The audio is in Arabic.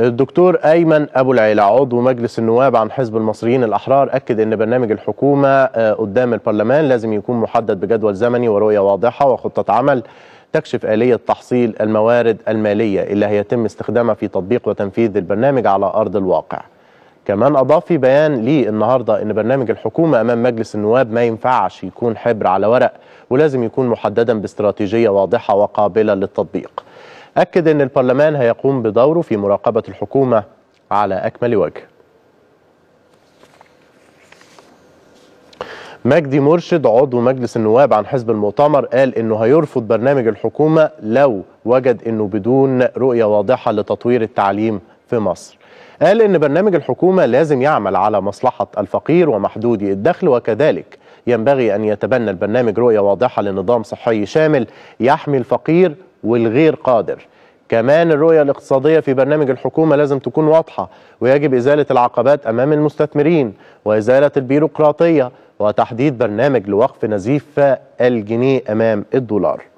الدكتور أيمن أبو العيلة عضو مجلس النواب عن حزب المصريين الأحرار أكد أن برنامج الحكومة آه، قدام البرلمان لازم يكون محدد بجدول زمني ورؤية واضحة وخطة عمل تكشف آلية تحصيل الموارد المالية اللي هيتم استخدامها في تطبيق وتنفيذ البرنامج على أرض الواقع كمان أضاف في بيان لي النهاردة أن برنامج الحكومة أمام مجلس النواب ما ينفعش يكون حبر على ورق ولازم يكون محددا باستراتيجية واضحة وقابلة للتطبيق أكد أن البرلمان هيقوم بدوره في مراقبة الحكومة على أكمل وجه مجدي مرشد عضو مجلس النواب عن حزب المؤتمر قال انه هيرفض برنامج الحكومه لو وجد انه بدون رؤيه واضحه لتطوير التعليم في مصر. قال ان برنامج الحكومه لازم يعمل على مصلحه الفقير ومحدودي الدخل وكذلك ينبغي ان يتبنى البرنامج رؤيه واضحه لنظام صحي شامل يحمي الفقير والغير قادر كمان الرؤية الاقتصادية في برنامج الحكومة لازم تكون واضحة ويجب إزالة العقبات أمام المستثمرين وإزالة البيروقراطية وتحديد برنامج لوقف نزيف الجنيه أمام الدولار